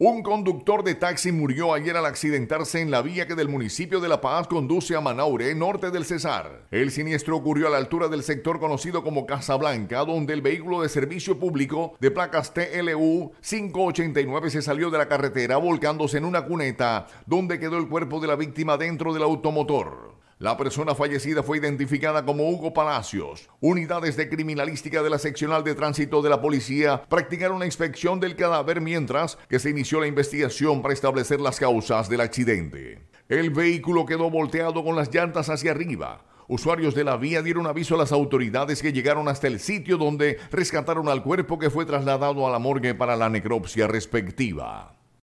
Un conductor de taxi murió ayer al accidentarse en la vía que del municipio de La Paz conduce a Manaure, norte del Cesar. El siniestro ocurrió a la altura del sector conocido como Casa Blanca, donde el vehículo de servicio público de placas TLU 589 se salió de la carretera volcándose en una cuneta, donde quedó el cuerpo de la víctima dentro del automotor. La persona fallecida fue identificada como Hugo Palacios. Unidades de criminalística de la seccional de tránsito de la policía practicaron la inspección del cadáver mientras que se inició la investigación para establecer las causas del accidente. El vehículo quedó volteado con las llantas hacia arriba. Usuarios de la vía dieron aviso a las autoridades que llegaron hasta el sitio donde rescataron al cuerpo que fue trasladado a la morgue para la necropsia respectiva.